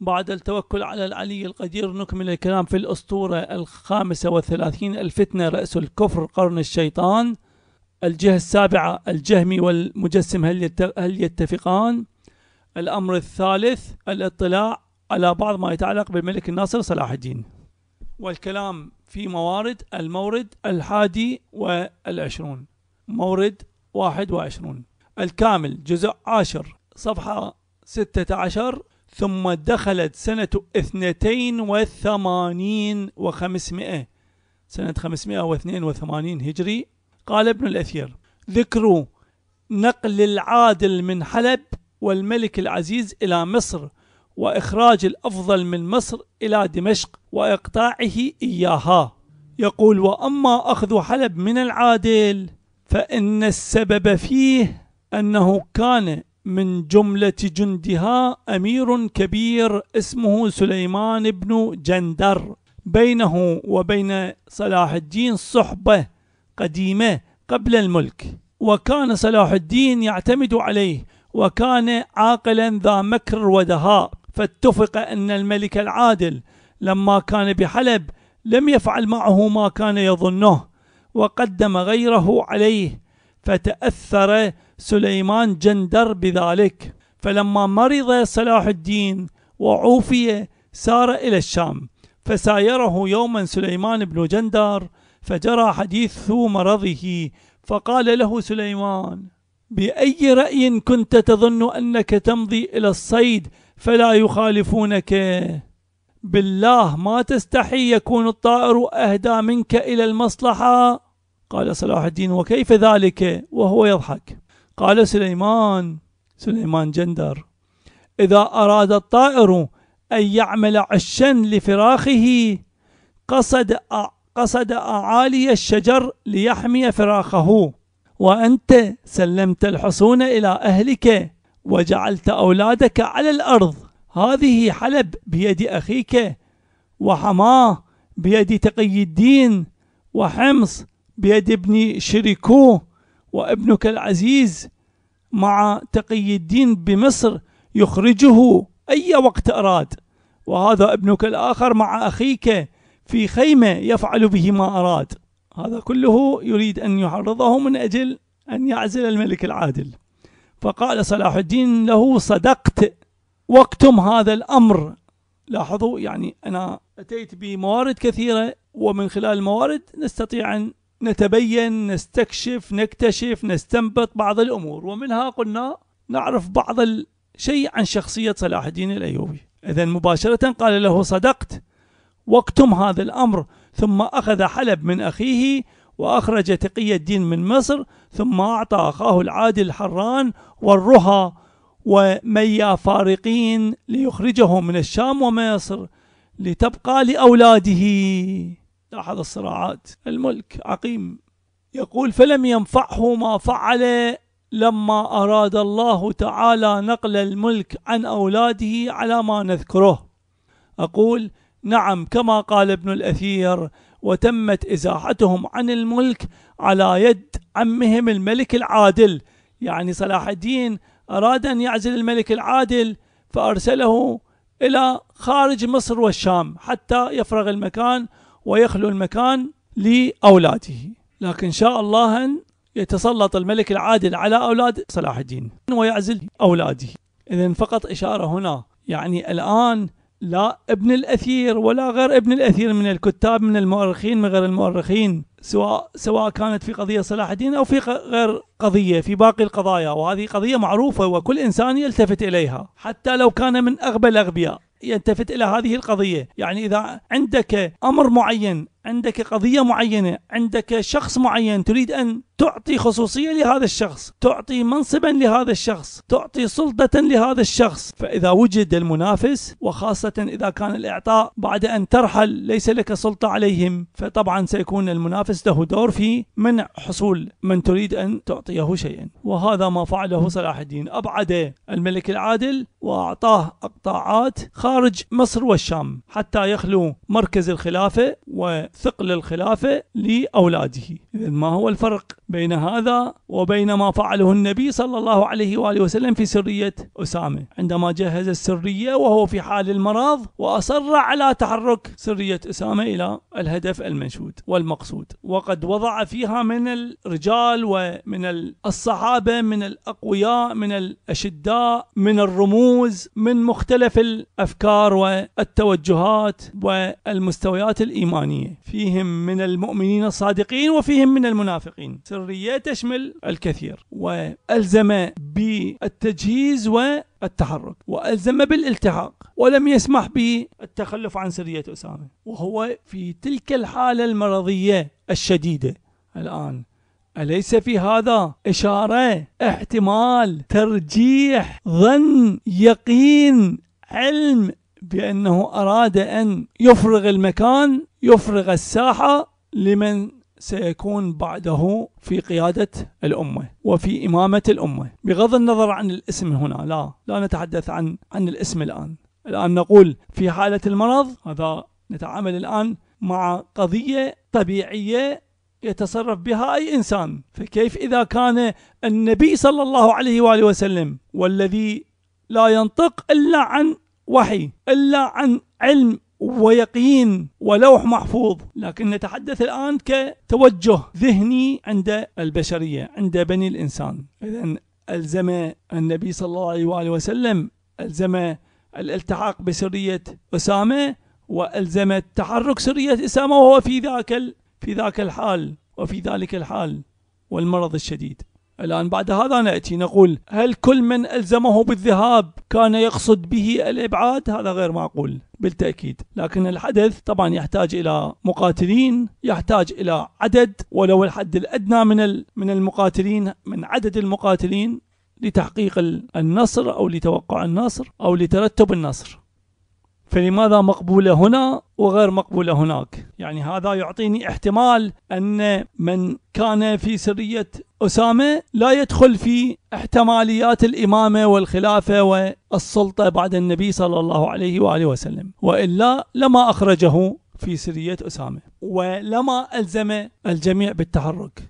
بعد التوكل على العلي القدير نكمل الكلام في الأسطورة الخامسة والثلاثين الفتنة رأس الكفر قرن الشيطان الجهة السابعة الجهمي والمجسم هل يتفقان الأمر الثالث الاطلاع على بعض ما يتعلق بالملك الناصر صلاح الدين والكلام في موارد المورد الحادي والعشرون مورد واحد وعشرون الكامل جزء عاشر صفحة ستة عشر ثم دخلت سنة اثنتين وثمانين وخمسمائة سنة خمسمائة واثنين وثمانين هجري قال ابن الأثير ذكر نقل العادل من حلب والملك العزيز إلى مصر وإخراج الأفضل من مصر إلى دمشق وإقطاعه إياها يقول وأما أخذ حلب من العادل فإن السبب فيه أنه كان من جملة جندها أمير كبير اسمه سليمان بن جندر بينه وبين صلاح الدين صحبة قديمة قبل الملك وكان صلاح الدين يعتمد عليه وكان عاقلا ذا مكر ودهاء فاتفق أن الملك العادل لما كان بحلب لم يفعل معه ما كان يظنه وقدم غيره عليه فتأثر سليمان جندر بذلك فلما مرض صلاح الدين وعوفي سار إلى الشام فسايره يوما سليمان بن جندر فجرى حديث مرضه فقال له سليمان بأي رأي كنت تظن أنك تمضي إلى الصيد فلا يخالفونك بالله ما تستحي يكون الطائر أهدى منك إلى المصلحة قال صلاح الدين وكيف ذلك وهو يضحك قال سليمان سليمان جندر إذا أراد الطائر أن يعمل عشا لفراخه قصد قصد أعالي الشجر ليحمي فراخه وأنت سلمت الحصون إلى أهلك وجعلت أولادك على الأرض هذه حلب بيد أخيك وحماه بيد تقي الدين وحمص بيد ابن شريكوه وابنك العزيز مع تقي الدين بمصر يخرجه أي وقت أراد وهذا ابنك الآخر مع أخيك في خيمة يفعل به ما أراد هذا كله يريد أن يعرضه من أجل أن يعزل الملك العادل فقال صلاح الدين له صدقت واكتم هذا الأمر لاحظوا يعني أنا أتيت بموارد كثيرة ومن خلال الموارد نستطيع أن نتبين نستكشف نكتشف نستنبط بعض الأمور ومنها قلنا نعرف بعض الشيء عن شخصية صلاح الدين الأيوبي إذا مباشرة قال له صدقت واكتم هذا الأمر ثم أخذ حلب من أخيه وأخرج تقي الدين من مصر ثم أعطى أخاه العادل حران والرها وميا فارقين ليخرجه من الشام ومصر لتبقى لأولاده لاحظ الصراعات الملك عقيم يقول فلم ينفعه ما فعل لما أراد الله تعالى نقل الملك عن أولاده على ما نذكره أقول نعم كما قال ابن الأثير وتمت إزاحتهم عن الملك على يد عمهم الملك العادل يعني صلاح الدين أراد أن يعزل الملك العادل فأرسله إلى خارج مصر والشام حتى يفرغ المكان ويخلو المكان لأولاده لكن شاء الله أن يتسلط الملك العادل على أولاد صلاح الدين ويعزل أولاده إذا فقط إشارة هنا يعني الآن لا ابن الأثير ولا غير ابن الأثير من الكتاب من المؤرخين من غير المؤرخين سواء سواء كانت في قضية صلاح الدين أو في غير قضية في باقي القضايا وهذه قضية معروفة وكل إنسان يلتفت إليها حتى لو كان من أغبى الأغبياء يلتفت إلى هذه القضية يعني إذا عندك أمر معين عندك قضية معينة عندك شخص معين تريد أن تعطي خصوصية لهذا الشخص تعطي منصبا لهذا الشخص تعطي سلطة لهذا الشخص فإذا وجد المنافس وخاصة إذا كان الإعطاء بعد أن ترحل ليس لك سلطة عليهم فطبعا سيكون المنافس له دور في منع حصول من تريد أن تعطيه شيئا وهذا ما فعله صلاح الدين أبعد الملك العادل وأعطاه أقطاعات خارج مصر والشام حتى يخلو مركز الخلافة و ثقل الخلافة لأولاده إذا ما هو الفرق بين هذا وبين ما فعله النبي صلى الله عليه وآله وسلم في سرية أسامة عندما جهز السرية وهو في حال المرض وأصر على تحرك سرية أسامة إلى الهدف المنشود والمقصود وقد وضع فيها من الرجال ومن الصحابة من الأقوياء من الأشداء من الرموز من مختلف الأفكار والتوجهات والمستويات الإيمانية فيهم من المؤمنين الصادقين وفيهم وغيرهم من المنافقين سرية تشمل الكثير وألزم بالتجهيز والتحرك وألزم بالالتحاق ولم يسمح بالتخلف عن سرية أسامة وهو في تلك الحالة المرضية الشديدة الآن أليس في هذا إشارة احتمال ترجيح ظن يقين علم بأنه أراد أن يفرغ المكان يفرغ الساحة لمن سيكون بعده في قيادة الأمة وفي إمامة الأمة بغض النظر عن الاسم هنا لا لا نتحدث عن عن الاسم الآن الآن نقول في حالة المرض هذا نتعامل الآن مع قضية طبيعية يتصرف بها أي إنسان فكيف إذا كان النبي صلى الله عليه وآله وسلم والذي لا ينطق إلا عن وحي إلا عن علم ويقين ولوح محفوظ لكن نتحدث الآن كتوجه ذهني عند البشرية عند بني الإنسان إذا ألزم النبي صلى الله عليه وآله وسلم ألزم الالتحاق بسرية أسامة وألزم تحرك سرية أسامة وهو في ذاك في ذاك الحال وفي ذلك الحال والمرض الشديد الآن بعد هذا نأتي نقول هل كل من ألزمه بالذهاب كان يقصد به الإبعاد هذا غير معقول بالتأكيد لكن الحدث طبعا يحتاج إلى مقاتلين يحتاج إلى عدد ولو الحد الأدنى من من المقاتلين من عدد المقاتلين لتحقيق النصر أو لتوقع النصر أو لترتب النصر فلماذا مقبولة هنا وغير مقبولة هناك يعني هذا يعطيني احتمال أن من كان في سرية أسامة لا يدخل في احتماليات الإمامة والخلافة والسلطة بعد النبي صلى الله عليه وآله وسلم وإلا لما أخرجه في سرية أسامة ولما ألزم الجميع بالتحرك